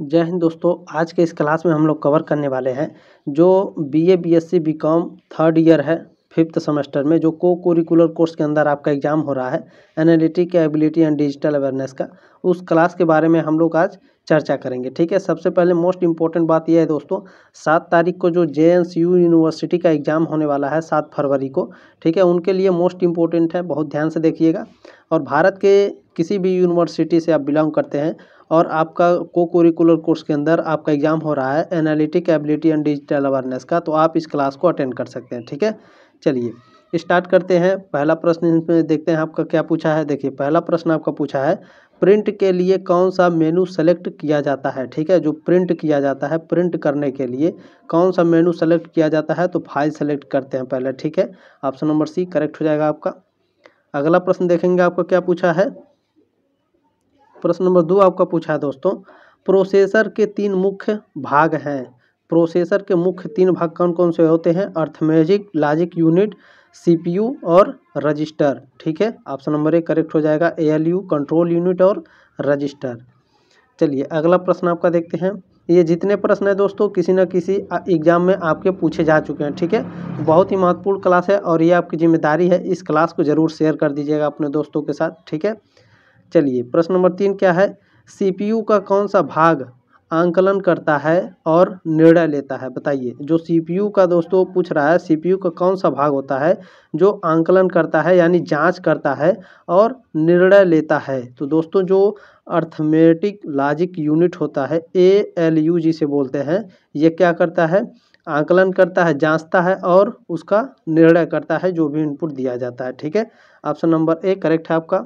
जय हिंद दोस्तों आज के इस क्लास में हम लोग कवर करने वाले हैं जो BA BSc BCom third year है फिफ्थ सेमेस्टर में जो को कोरिकुलर कोर्स के अंदर आपका एग्जाम हो रहा है analytic ability and digital awareness का उस क्लास के बारे में हम लोग आज चर्चा करेंगे ठीक है सबसे पहले मोस्ट इम्पॉर्टेंट बात यह है दोस्तों सात तारीख को जो जे यूनिवर्सिटी का एग्ज़ाम होने वाला है सात फरवरी को ठीक है उनके लिए मोस्ट इम्पॉर्टेंट है बहुत ध्यान से देखिएगा और भारत के किसी भी यूनिवर्सिटी से आप बिलोंग करते हैं और आपका को कोरिकुलर कोर्स के अंदर आपका एग्ज़ाम हो रहा है analytic ability and digital awareness का तो आप इस क्लास को अटेंड कर सकते हैं ठीक है चलिए स्टार्ट करते हैं पहला प्रश्न इसमें देखते हैं आपका क्या पूछा है देखिए पहला प्रश्न आपका पूछा है प्रिंट के लिए कौन सा मेनू सेलेक्ट किया जाता है ठीक है जो प्रिंट किया जाता है प्रिंट करने के लिए कौन सा मेनू सेलेक्ट किया जाता है तो फाइल सेलेक्ट करते हैं पहले ठीक है ऑप्शन नंबर सी करेक्ट हो जाएगा आपका अगला प्रश्न देखेंगे आपका क्या पूछा है प्रश्न नंबर दो आपका पूछा है दोस्तों प्रोसेसर के तीन मुख्य भाग हैं प्रोसेसर के मुख्य तीन भाग कौन कौन से होते हैं अर्थमेजिक लॉजिक यूनिट सीपीयू और रजिस्टर ठीक है ऑप्शन नंबर एक करेक्ट हो जाएगा एएलयू कंट्रोल यूनिट और रजिस्टर चलिए अगला प्रश्न आपका देखते हैं ये जितने प्रश्न है दोस्तों किसी न किसी एग्जाम में आपके पूछे जा चुके हैं ठीक है बहुत ही महत्वपूर्ण क्लास है और ये आपकी जिम्मेदारी है इस क्लास को ज़रूर शेयर कर दीजिएगा अपने दोस्तों के साथ ठीक है चलिए प्रश्न नंबर तीन क्या है सीपीयू का कौन सा भाग आंकलन करता है और निर्णय लेता है बताइए जो सीपीयू का दोस्तों पूछ रहा है सीपीयू का कौन सा भाग होता है जो आंकलन करता है यानी जांच करता है और निर्णय लेता है तो दोस्तों जो अर्थमेटिक लॉजिक यूनिट होता है ए एल यू जी से बोलते हैं ये क्या करता है आंकलन करता है जांचता है और उसका निर्णय करता है जो भी इनपुट दिया जाता है ठीक है ऑप्शन नंबर ए करेक्ट है आपका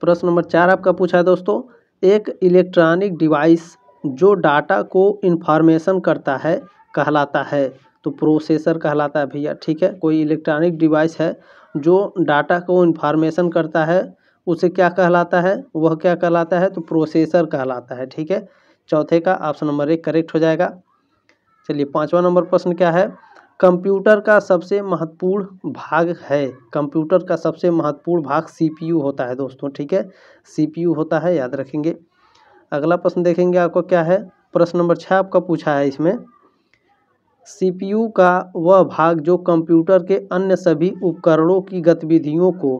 प्रश्न नंबर चार आपका पूछा है दोस्तों एक इलेक्ट्रॉनिक डिवाइस जो डाटा को इन्फॉर्मेशन करता है कहलाता है तो प्रोसेसर कहलाता है भैया ठीक है कोई इलेक्ट्रॉनिक डिवाइस है जो डाटा को इन्फॉर्मेशन करता है उसे क्या कहलाता है वह क्या कहलाता है तो प्रोसेसर कहलाता है ठीक है चौथे का ऑप्शन नंबर एक करेक्ट हो जाएगा चलिए पाँचवा नंबर प्रश्न क्या है कंप्यूटर का सबसे महत्वपूर्ण भाग है कंप्यूटर का सबसे महत्वपूर्ण भाग सीपीयू होता है दोस्तों ठीक है सीपीयू होता है याद रखेंगे अगला प्रश्न देखेंगे आपको क्या है प्रश्न नंबर छः आपका पूछा है इसमें सीपीयू का वह भाग जो कंप्यूटर के अन्य सभी उपकरणों की गतिविधियों को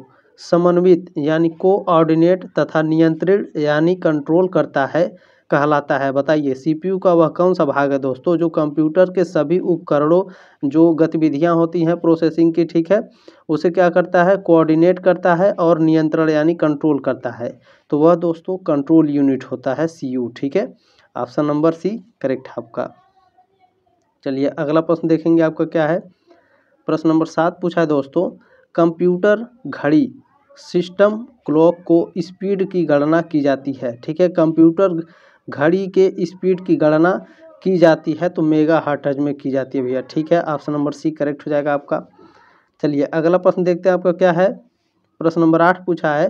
समन्वित यानी कोऑर्डिनेट तथा नियंत्रित यानी कंट्रोल करता है कहलाता है बताइए सीपीयू का वह कौन सा भाग है दोस्तों जो कंप्यूटर के सभी उपकरणों जो गतिविधियाँ होती हैं प्रोसेसिंग की ठीक है उसे क्या करता है कोऑर्डिनेट करता है और नियंत्रण यानी कंट्रोल करता है तो वह दोस्तों कंट्रोल यूनिट होता है सी यू ठीक है ऑप्शन नंबर सी करेक्ट आपका चलिए अगला प्रश्न देखेंगे आपका क्या है प्रश्न नंबर सात पूछा है दोस्तों कंप्यूटर घड़ी सिस्टम क्लॉक को स्पीड की गणना की जाती है ठीक है कंप्यूटर घड़ी के स्पीड की गणना की जाती है तो मेगा हार्टज में की जाती है भैया ठीक है ऑप्शन नंबर सी करेक्ट हो जाएगा आपका चलिए अगला प्रश्न देखते हैं आपका क्या है प्रश्न नंबर आठ पूछा है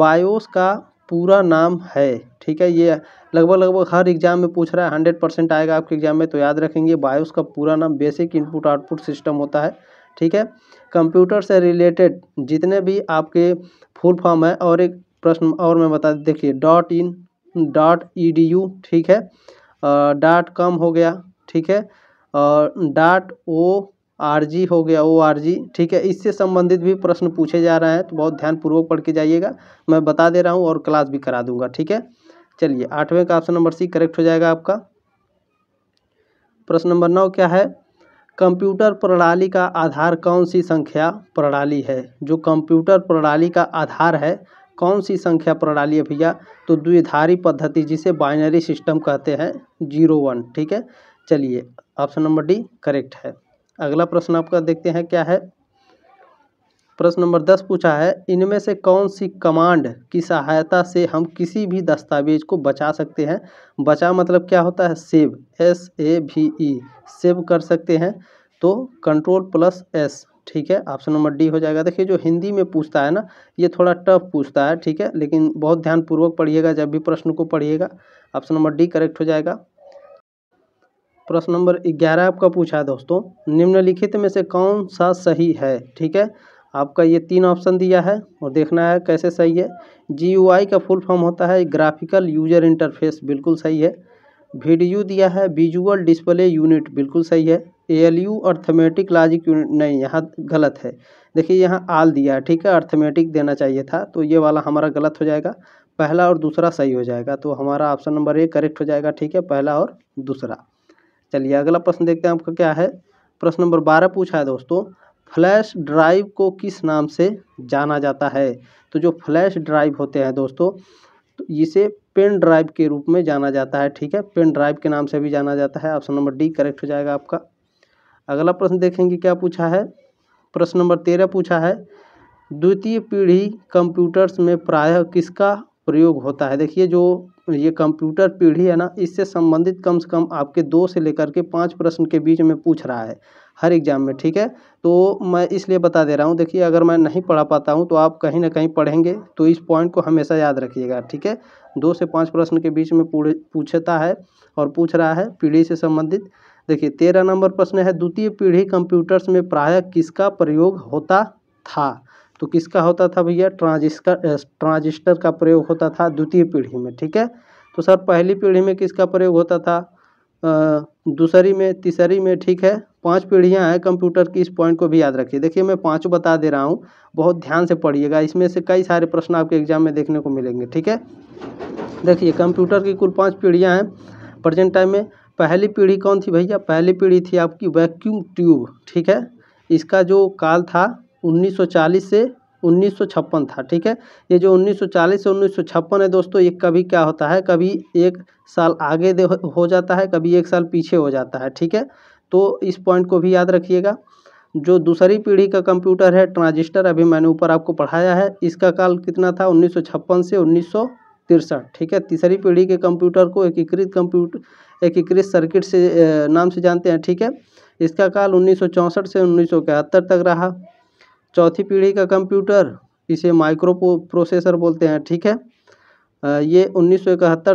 बायोस का पूरा नाम है ठीक है ये लगभग लगभग हर एग्जाम में पूछ रहा है हंड्रेड परसेंट आएगा आपके एग्जाम में तो याद रखेंगे बायोस का पूरा नाम बेसिक इनपुट आउटपुट सिस्टम होता है ठीक है कंप्यूटर से रिलेटेड जितने भी आपके फुल फॉर्म है और एक प्रश्न और मैं बता देखिए dot in dot E D U ठीक है डॉट कॉम हो गया ठीक है और डॉट ओ आर जी हो गया ओ आर जी ठीक है इससे संबंधित भी प्रश्न पूछे जा रहे हैं तो बहुत ध्यानपूर्वक पढ़ के जाइएगा मैं बता दे रहा हूँ और क्लास भी करा दूंगा ठीक है चलिए आठवें का ऑप्शन नंबर सी करेक्ट हो जाएगा आपका प्रश्न नंबर नौ क्या है कंप्यूटर प्रणाली का आधार कौन सी संख्या प्रणाली है जो कंप्यूटर प्रणाली का आधार है कौन सी संख्या प्रणाली है भैया तो द्विधारी पद्धति जिसे बाइनरी सिस्टम कहते हैं जीरो वन ठीक है चलिए ऑप्शन नंबर डी करेक्ट है अगला प्रश्न आपका देखते हैं क्या है प्रश्न नंबर दस पूछा है इनमें से कौन सी कमांड की सहायता से हम किसी भी दस्तावेज को बचा सकते हैं बचा मतलब क्या होता है सेव एस ए भी ई सेव कर सकते हैं तो कंट्रोल प्लस एस ठीक है ऑप्शन नंबर डी हो जाएगा देखिए जो हिंदी में पूछता है ना ये थोड़ा टफ पूछता है ठीक है लेकिन बहुत ध्यानपूर्वक पढ़िएगा जब भी प्रश्न को पढ़िएगा ऑप्शन नंबर डी करेक्ट हो जाएगा प्रश्न नंबर ग्यारह आपका पूछा है दोस्तों निम्नलिखित में से कौन सा सही है ठीक है आपका ये तीन ऑप्शन दिया है और देखना है कैसे सही है जी का फुल फॉर्म होता है ग्राफिकल यूजर इंटरफेस बिल्कुल सही है वीडियो दिया है विजुअल डिस्प्ले यूनिट बिल्कुल सही है A L U arithmetic logic unit नहीं यहाँ गलत है देखिए यहाँ आल दिया है ठीक है अर्थमेटिक देना चाहिए था तो ये वाला हमारा गलत हो जाएगा पहला और दूसरा सही हो जाएगा तो हमारा ऑप्शन नंबर ए करेक्ट हो जाएगा ठीक है पहला और दूसरा चलिए अगला प्रश्न देखते हैं आपका क्या है प्रश्न नंबर बारह पूछा है दोस्तों फ्लैश ड्राइव को किस नाम से जाना जाता है तो जो फ्लैश ड्राइव होते हैं दोस्तों तो इसे पेन ड्राइव के रूप में जाना जाता है ठीक है पेन ड्राइव के नाम से भी जाना जाता है ऑप्शन नंबर डी करेक्ट हो जाएगा आपका अगला प्रश्न देखेंगे क्या पूछा है प्रश्न नंबर तेरह पूछा है द्वितीय पीढ़ी कंप्यूटर्स में प्रायः किसका प्रयोग होता है देखिए जो ये कंप्यूटर पीढ़ी है ना इससे संबंधित कम से कम आपके दो से लेकर के पाँच प्रश्न के बीच में पूछ रहा है हर एग्जाम में ठीक है तो मैं इसलिए बता दे रहा हूँ देखिए अगर मैं नहीं पढ़ा पाता हूँ तो आप कहीं ना कहीं पढ़ेंगे तो इस पॉइंट को हमेशा याद रखिएगा ठीक है दो से पाँच प्रश्न के बीच में पूछता है और पूछ रहा है पीढ़ी से संबंधित देखिए तेरह नंबर प्रश्न है द्वितीय पीढ़ी कंप्यूटर्स में प्रायः किसका प्रयोग होता था तो किसका होता था भैया ट्रांजिस्टर ट्रांजिस्टर का प्रयोग होता था द्वितीय पीढ़ी में ठीक है तो सर पहली पीढ़ी में किसका प्रयोग होता था दूसरी में तीसरी में ठीक है पांच पीढ़ियां हैं कंप्यूटर की इस पॉइंट को भी याद रखिए देखिए मैं पांच बता दे रहा हूँ बहुत ध्यान से पढ़िएगा इसमें से कई सारे प्रश्न आपके एग्जाम में देखने को मिलेंगे ठीक है देखिए कंप्यूटर की कुल पाँच पीढ़ियाँ हैं प्रजेंट टाइम में पहली पीढ़ी कौन थी भैया पहली पीढ़ी थी आपकी वैक्यूम ट्यूब ठीक है इसका जो काल था 1940 से 1956 था ठीक है ये जो 1940 से 1956 है दोस्तों ये कभी क्या होता है कभी एक साल आगे हो जाता है कभी एक साल पीछे हो जाता है ठीक है तो इस पॉइंट को भी याद रखिएगा जो दूसरी पीढ़ी का कंप्यूटर है ट्रांजिस्टर अभी मैंने ऊपर आपको पढ़ाया है इसका काल कितना था उन्नीस से उन्नीस ठीक है तीसरी पीढ़ी के कंप्यूटर को एकीकृत कंप्यूटर एकीकृत सर्किट से नाम से जानते हैं ठीक है इसका काल उन्नीस से उन्नीस तक रहा चौथी पीढ़ी का कंप्यूटर इसे माइक्रो प्रोसेसर बोलते हैं ठीक है ये उन्नीस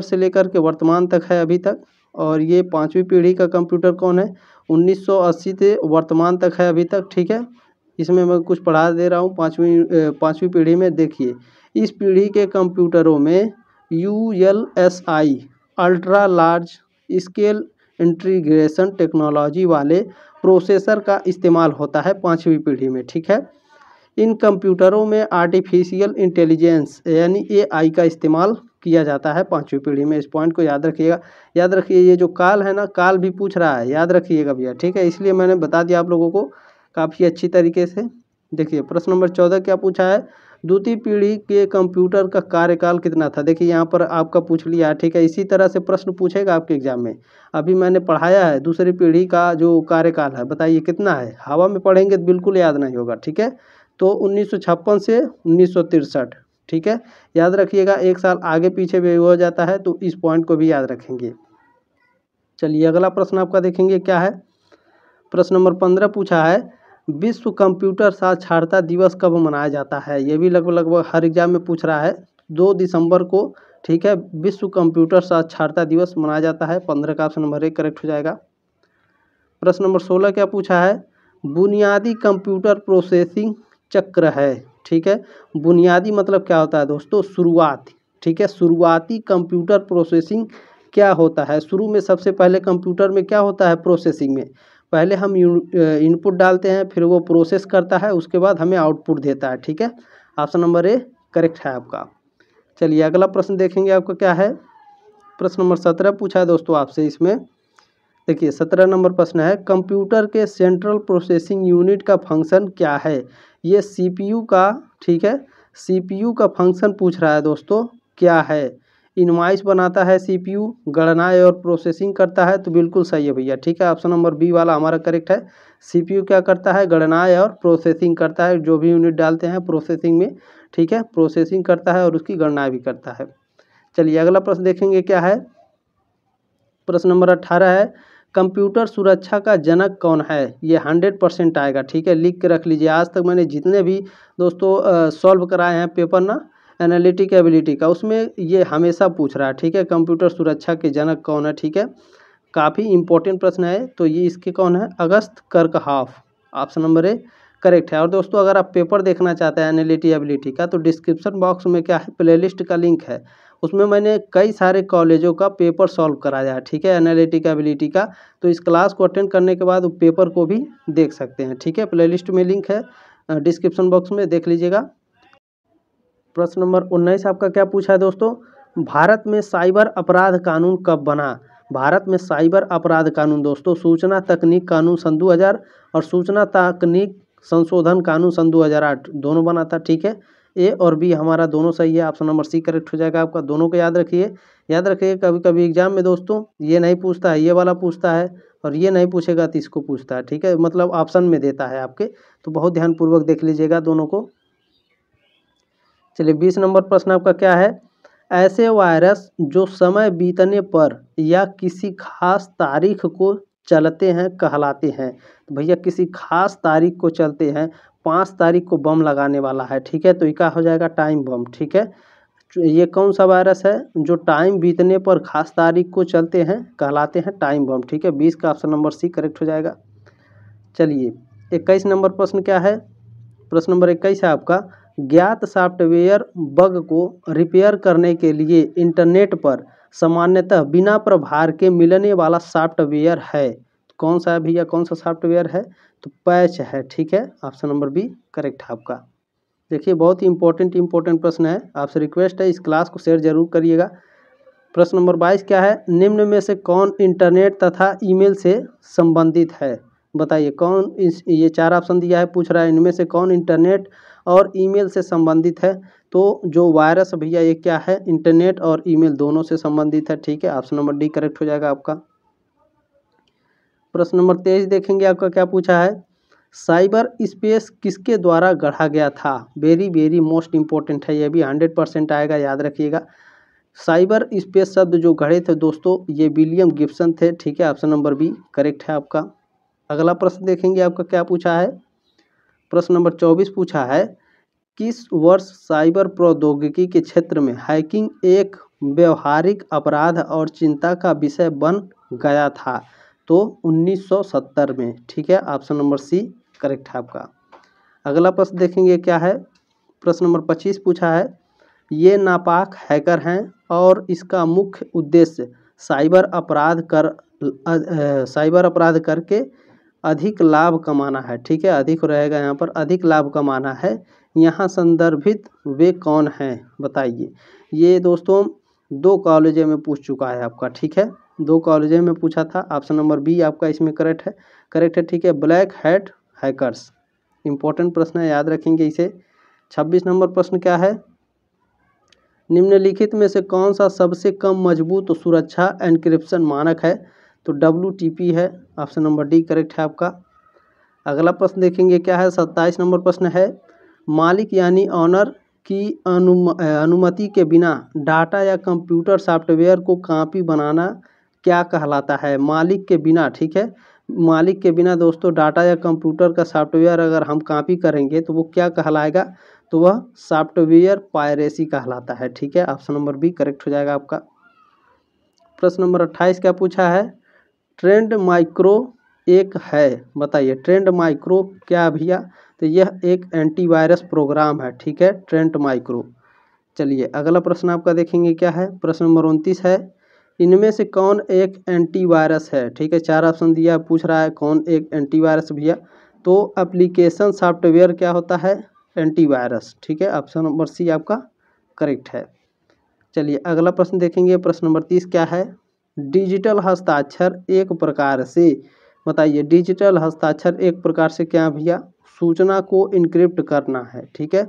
से लेकर के वर्तमान तक है अभी तक और ये पाँचवीं पीढ़ी का कंप्यूटर कौन है 1980 से वर्तमान तक है अभी तक ठीक है इसमें मैं कुछ पढ़ा दे रहा हूँ पाँचवीं पाँचवीं पीढ़ी में देखिए इस पीढ़ी के कंप्यूटरों में U L S I ultra large scale integration technology वाले प्रोसेसर का इस्तेमाल होता है पाँचवीं पीढ़ी में ठीक है इन कंप्यूटरों में आर्टिफिशियल इंटेलिजेंस यानी एआई का इस्तेमाल किया जाता है पाँचवीं पीढ़ी में इस पॉइंट को याद रखिएगा याद रखिए ये जो काल है ना काल भी पूछ रहा है याद रखिएगा भैया ठीक है इसलिए मैंने बता दिया आप लोगों को काफ़ी अच्छी तरीके से देखिए प्रश्न नंबर चौदह क्या पूछा है द्वितीय पीढ़ी के कंप्यूटर का कार्यकाल कितना था देखिए यहाँ पर आपका पूछ लिया ठीक है इसी तरह से प्रश्न पूछेगा आपके एग्ज़ाम में अभी मैंने पढ़ाया है दूसरी पीढ़ी का जो कार्यकाल है बताइए कितना है हवा में पढ़ेंगे तो बिल्कुल याद नहीं होगा ठीक है तो उन्नीस से उन्नीस ठीक है याद रखिएगा एक साल आगे पीछे भी हो जाता है तो इस पॉइंट को भी याद रखेंगे चलिए अगला प्रश्न आपका देखेंगे क्या है प्रश्न नंबर पंद्रह पूछा है विश्व कंप्यूटर साक्षरता दिवस कब मनाया जाता है ये भी लगभग लगभग हर एग्जाम में पूछ रहा है दो दिसंबर को ठीक है विश्व कंप्यूटर साक्षरता दिवस मनाया जाता है पंद्रह का ऑप्शन नंबर एक करेक्ट हो जाएगा प्रश्न नंबर सोलह क्या पूछा है बुनियादी कंप्यूटर प्रोसेसिंग चक्र है ठीक है बुनियादी मतलब क्या होता है दोस्तों शुरुआत ठीक है शुरुआती कंप्यूटर प्रोसेसिंग क्या होता है शुरू में सबसे पहले कंप्यूटर में क्या होता है प्रोसेसिंग में पहले हम इनपुट डालते हैं फिर वो प्रोसेस करता है उसके बाद हमें आउटपुट देता है ठीक है ऑप्शन नंबर ए करेक्ट है आपका चलिए अगला प्रश्न देखेंगे आपका क्या है प्रश्न नंबर सत्रह पूछा है दोस्तों आपसे इसमें देखिए सत्रह नंबर प्रश्न है कंप्यूटर के सेंट्रल प्रोसेसिंग यूनिट का फंक्शन क्या है ये सीपीयू का ठीक है सीपीयू का फंक्शन पूछ रहा है दोस्तों क्या है इनवाइस बनाता है सीपीयू गणनाएँ और प्रोसेसिंग करता है तो बिल्कुल सही है भैया ठीक है ऑप्शन नंबर बी वाला हमारा करेक्ट है सीपीयू क्या करता है गणनाएँ और प्रोसेसिंग करता है जो भी यूनिट डालते हैं प्रोसेसिंग में ठीक है प्रोसेसिंग करता है और उसकी गणनाएँ भी करता है चलिए अगला प्रश्न देखेंगे क्या है प्रश्न नंबर अट्ठारह है कंप्यूटर सुरक्षा का जनक कौन है ये हंड्रेड परसेंट आएगा ठीक है लिख के रख लीजिए आज तक मैंने जितने भी दोस्तों सॉल्व कराए हैं पेपर ना एनालिटिक एबिलिटी का उसमें ये हमेशा पूछ रहा है ठीक है कंप्यूटर सुरक्षा के जनक कौन है ठीक है काफ़ी इंपॉर्टेंट प्रश्न है तो ये इसके कौन है Auguste Kerckhoffs option number A correct है और दोस्तों अगर आप पेपर देखना चाहते हैं एनालिटी एबिलिटी का तो डिस्क्रिप्शन बॉक्स में क्या है प्ले का लिंक है उसमें मैंने कई सारे कॉलेजों का पेपर सॉल्व कराया है ठीक है एनालिटिक एबिलिटी का तो इस क्लास को अटेंड करने के बाद वो पेपर को भी देख सकते हैं ठीक है प्लेलिस्ट में लिंक है डिस्क्रिप्शन बॉक्स में देख लीजिएगा प्रश्न नंबर उन्नीस आपका क्या पूछा है दोस्तों भारत में साइबर अपराध कानून कब बना भारत में साइबर अपराध कानून दोस्तों सूचना तकनीक कानून सन 2000 और सूचना तकनीक संशोधन कानून सन 2008 दोनों बना था ठीक है ए और बी हमारा दोनों सही है ऑप्शन नंबर सी करेक्ट हो जाएगा आपका दोनों को याद रखिए याद रखिए कभी कभी एग्जाम में दोस्तों ये नहीं पूछता है ये वाला पूछता है और ये नहीं पूछेगा तो इसको पूछता है ठीक है मतलब ऑप्शन में देता है आपके तो बहुत ध्यानपूर्वक देख लीजिएगा दोनों को चलिए बीस नंबर प्रश्न आपका क्या है ऐसे वायरस जो समय बीतने पर या किसी खास तारीख को चलते हैं कहलाते हैं तो भैया किसी खास तारीख को चलते हैं पाँच तारीख को बम लगाने वाला है ठीक है तो क्या हो जाएगा टाइम बम ठीक है ये कौन सा वायरस है जो टाइम बीतने पर खास तारीख को चलते हैं कहलाते हैं टाइम बम ठीक है बीस का ऑप्शन नंबर सी करेक्ट हो जाएगा चलिए इक्कीस नंबर प्रश्न क्या है प्रश्न नंबर इक्कीस है आपका ज्ञात सॉफ्टवेयर बग को रिपेयर करने के लिए इंटरनेट पर सामान्यतः बिना प्रभार के मिलने वाला सॉफ्टवेयर है कौन सा है भैया कौन सा सॉफ्टवेयर है तो पैच है ठीक है ऑप्शन नंबर बी करेक्ट है आपका देखिए बहुत ही इंपॉर्टेंट इंपॉर्टेंट प्रश्न है आपसे रिक्वेस्ट है इस क्लास को शेयर जरूर करिएगा प्रश्न नंबर बाईस क्या है निम्न में से कौन इंटरनेट तथा ईमेल से संबंधित है बताइए कौन इस ये चार ऑप्शन दिया है पूछ रहा है इनमें से कौन इंटरनेट और ईमेल से संबंधित है तो जो वायरस भैया ये क्या है इंटरनेट और ईमेल दोनों से संबंधित है ठीक है ऑप्शन नंबर डी करेक्ट हो जाएगा आपका प्रश्न नंबर तेईस देखेंगे आपका क्या पूछा है साइबर स्पेस किसके द्वारा गढ़ा गया था वेरी वेरी मोस्ट इंपॉर्टेंट है ये भी हंड्रेड परसेंट आएगा याद रखिएगा साइबर स्पेस शब्द जो गढ़े थे दोस्तों ये विलियम गिब्सन थे ठीक है ऑप्शन नंबर बी करेक्ट है आपका अगला प्रश्न देखेंगे आपका क्या पूछा है प्रश्न नंबर चौबीस पूछा है किस वर्ष साइबर प्रौद्योगिकी के क्षेत्र में हैकिंग एक व्यवहारिक अपराध और चिंता का विषय बन गया था तो 1970 में ठीक है ऑप्शन नंबर सी करेक्ट है आपका अगला प्रश्न देखेंगे क्या है प्रश्न नंबर पच्चीस पूछा है ये नापाक हैकर हैं और इसका मुख्य उद्देश्य साइबर अपराध कर आ, आ, साइबर अपराध करके अधिक लाभ कमाना है ठीक है अधिक रहेगा यहाँ पर अधिक लाभ कमाना है यहाँ संदर्भित वे कौन हैं बताइए ये दोस्तों दो कॉलेज में पूछ चुका है आपका ठीक है दो कॉलेज में पूछा था ऑप्शन नंबर बी आपका इसमें करेक्ट है करेक्ट है ठीक है ब्लैक हैड हैकर्स इंपॉर्टेंट प्रश्न है याद रखेंगे इसे छब्बीस नंबर प्रश्न क्या है निम्नलिखित में से कौन सा सबसे कम मजबूत सुरक्षा एनक्रिप्शन मानक है तो डब्लू टी पी है ऑप्शन नंबर डी करेक्ट है आपका अगला प्रश्न देखेंगे क्या है सत्ताईस नंबर प्रश्न है मालिक यानी ऑनर की अनुम अनुमति के बिना डाटा या कंप्यूटर सॉफ्टवेयर को कापी बनाना क्या कहलाता है मालिक के बिना ठीक है मालिक के बिना दोस्तों डाटा या कंप्यूटर का सॉफ्टवेयर अगर हम कापी करेंगे तो वो क्या कहलाएगा तो वह सॉफ्टवेयर पायरेसी कहलाता है ठीक है ऑप्शन नंबर बी करेक्ट हो जाएगा आपका प्रश्न नंबर अट्ठाईस क्या पूछा है ट्रेंड माइक्रो एक है बताइए ट्रेंड माइक्रो क्या भैया तो यह एक एंटीवायरस प्रोग्राम है ठीक है ट्रेंड माइक्रो चलिए अगला प्रश्न आपका देखेंगे क्या है प्रश्न नंबर उनतीस है इनमें से कौन एक एंटीवायरस है ठीक है चार ऑप्शन दिया पूछ रहा है कौन एक एंटीवायरस भैया तो एप्लीकेशन सॉफ्टवेयर क्या होता है एंटीवायरस ठीक है ऑप्शन नंबर सी आपका करेक्ट है चलिए अगला प्रश्न देखेंगे प्रश्न नंबर तीस क्या है डिजिटल हस्ताक्षर एक प्रकार से बताइए डिजिटल हस्ताक्षर एक प्रकार से क्या भैया सूचना को इनक्रिप्ट करना है ठीक है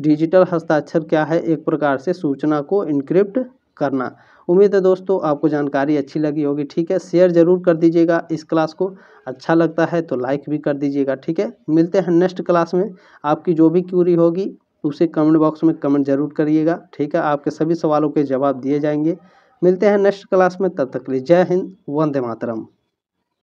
डिजिटल हस्ताक्षर क्या है एक प्रकार से सूचना को इनक्रिप्ट करना उम्मीद है दोस्तों आपको जानकारी अच्छी लगी होगी ठीक है शेयर जरूर कर दीजिएगा इस क्लास को अच्छा लगता है तो लाइक भी कर दीजिएगा ठीक है मिलते हैं नेक्स्ट क्लास में आपकी जो भी क्यूरी होगी उसे कमेंट बॉक्स में कमेंट जरूर करिएगा ठीक है आपके सभी सवालों के जवाब दिए जाएंगे मिलते हैं नेक्स्ट क्लास में तब तक के लिए जय हिंद वंदे मातरम